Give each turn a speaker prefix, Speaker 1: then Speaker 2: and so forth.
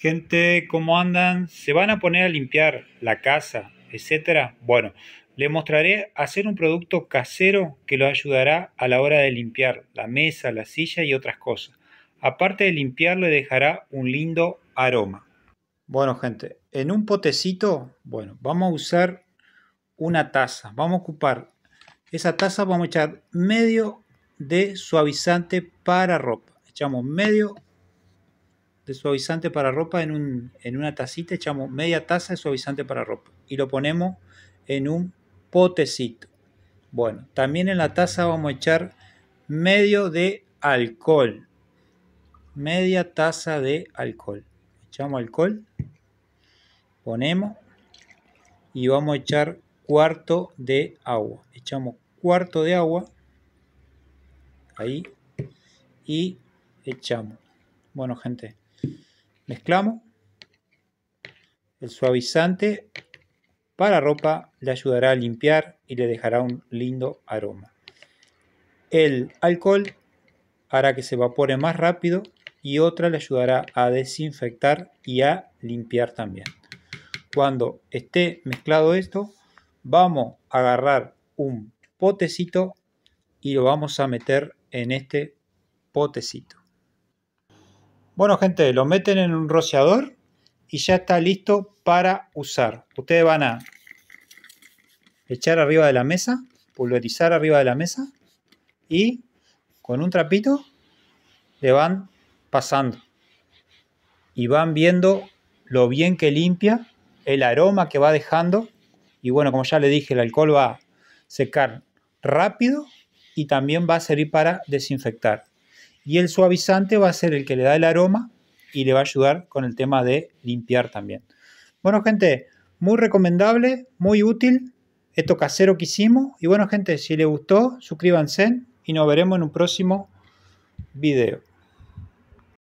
Speaker 1: Gente, ¿cómo andan? ¿Se van a poner a limpiar la casa, etcétera? Bueno, le mostraré hacer un producto casero que lo ayudará a la hora de limpiar la mesa, la silla y otras cosas. Aparte de limpiar, le dejará un lindo aroma. Bueno, gente, en un potecito, bueno, vamos a usar una taza. Vamos a ocupar esa taza, vamos a echar medio de suavizante para ropa. Echamos medio de suavizante para ropa en, en una tacita, echamos media taza de suavizante para ropa y lo ponemos en un potecito. Bueno, también en la taza vamos a echar medio de alcohol. Media taza de alcohol. Echamos alcohol, ponemos y vamos a echar cuarto de agua. Echamos cuarto de agua ahí y echamos. Bueno, gente. Mezclamos. El suavizante para ropa le ayudará a limpiar y le dejará un lindo aroma. El alcohol hará que se evapore más rápido y otra le ayudará a desinfectar y a limpiar también. Cuando esté mezclado esto, vamos a agarrar un potecito y lo vamos a meter en este potecito. Bueno, gente, lo meten en un rociador y ya está listo para usar. Ustedes van a echar arriba de la mesa, pulverizar arriba de la mesa y con un trapito le van pasando. Y van viendo lo bien que limpia, el aroma que va dejando. Y bueno, como ya le dije, el alcohol va a secar rápido y también va a servir para desinfectar. Y el suavizante va a ser el que le da el aroma y le va a ayudar con el tema de limpiar también. Bueno, gente, muy recomendable, muy útil esto casero que hicimos. Y bueno, gente, si les gustó, suscríbanse y nos veremos en un próximo video.